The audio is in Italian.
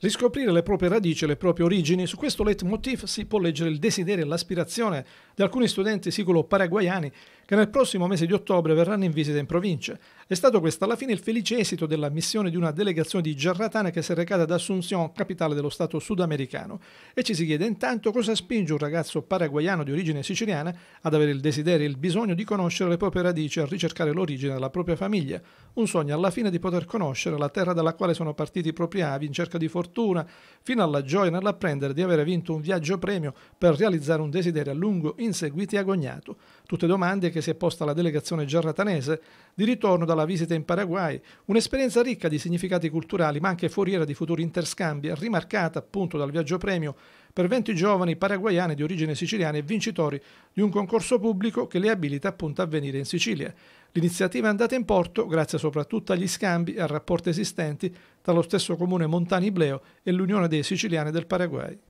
Riscoprire le proprie radici e le proprie origini, su questo leitmotiv si può leggere il desiderio e l'aspirazione di alcuni studenti sicolo-paraguayani che nel prossimo mese di ottobre verranno in visita in provincia. È stato questo alla fine il felice esito della missione di una delegazione di Gerratana che si è recata ad Assunción, capitale dello Stato sudamericano, e ci si chiede intanto cosa spinge un ragazzo paraguayano di origine siciliana ad avere il desiderio e il bisogno di conoscere le proprie radici, e a ricercare l'origine della propria famiglia, un sogno alla fine di poter conoscere la terra dalla quale sono partiti i propri avi in cerca di fortuna, fino alla gioia nell'apprendere di avere vinto un viaggio premio per realizzare un desiderio a lungo intento inseguiti e agognato. Tutte domande che si è posta la delegazione gerratanese di ritorno dalla visita in Paraguay, un'esperienza ricca di significati culturali ma anche foriera di futuri interscambi, rimarcata appunto dal viaggio premio per 20 giovani paraguayani di origine siciliana e vincitori di un concorso pubblico che le abilita appunto a venire in Sicilia. L'iniziativa è andata in porto grazie soprattutto agli scambi e a rapporti esistenti tra lo stesso comune Montani Bleo e l'Unione dei Siciliani del Paraguay.